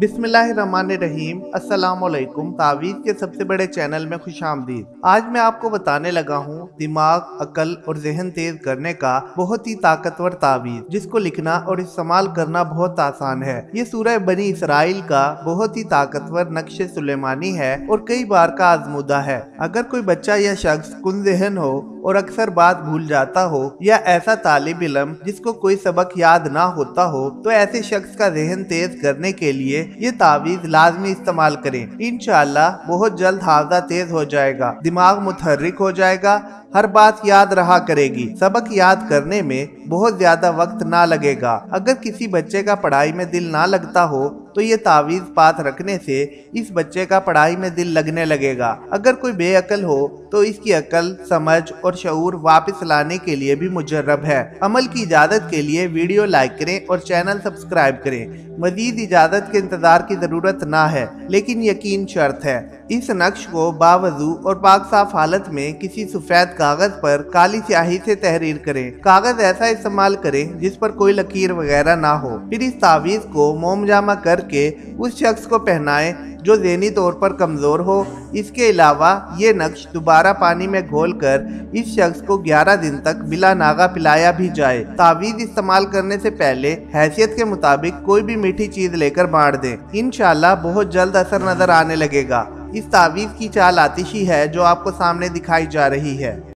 बिस्मिल्लाहिर्रहमानिर्रहीम अस्सलाम वालेकुम तावीज़ के सबसे बड़े चैनल में खुश आमदीद आज मैं आपको बताने लगा हूँ दिमाग अकल और जहन तेज करने का बहुत ही ताकतवर तावीज़ जिसको लिखना और इस्तेमाल करना बहुत आसान है ये सूरह बनी इसराइल का बहुत ही ताकतवर नक्श सुलेमानी है और कई बार का आजमूदा है अगर कोई बच्चा या शख्स कुन जहन हो और अक्सर बात भूल जाता हो या ऐसा तालिब इलम जिसको कोई सबक याद ना होता हो तो ऐसे शख्स का जहन तेज करने के लिए ये तावीज लाजमी इस्तेमाल करें इन बहुत जल्द हावजा तेज हो जाएगा दिमाग मुतहरिक हो जाएगा हर बात याद रहा करेगी सबक याद करने में बहुत ज्यादा वक्त ना लगेगा अगर किसी बच्चे का पढ़ाई में दिल ना लगता हो तो ये तावीज़ पात रखने से इस बच्चे का पढ़ाई में दिल लगने लगेगा अगर कोई बेअकल हो तो इसकी अकल समझ और शूर वापस लाने के लिए भी मुजरब है अमल की इजाज़त के लिए वीडियो लाइक करें और चैनल सब्सक्राइब करें मजीद इजाज़त के इंतज़ार की ज़रूरत ना है लेकिन यकीन शर्त है इस नक्श को बावजू और पाक साफ हालत में किसी सफ़ेद कागज पर काली स्याही से तहरीर करें कागज ऐसा इस्तेमाल करें जिस पर कोई लकीर वगैरह ना हो फिर इस तावीज़ को मोमजामा करके उस शख्स को पहनाएं जो जहनी तौर पर कमज़ोर हो इसके अलावा ये नक्श दोबारा पानी में घोल कर इस शख्स को ग्यारह दिन तक बिला नागा पिलाया भी जाए तावीज़ इस्तेमाल करने से पहले हैसियत के मुताबिक कोई भी मीठी चीज़ लेकर बांट दें इन बहुत जल्द असर नज़र आने लगेगा इस तावीज़ की चाल आतिशी है जो आपको सामने दिखाई जा रही है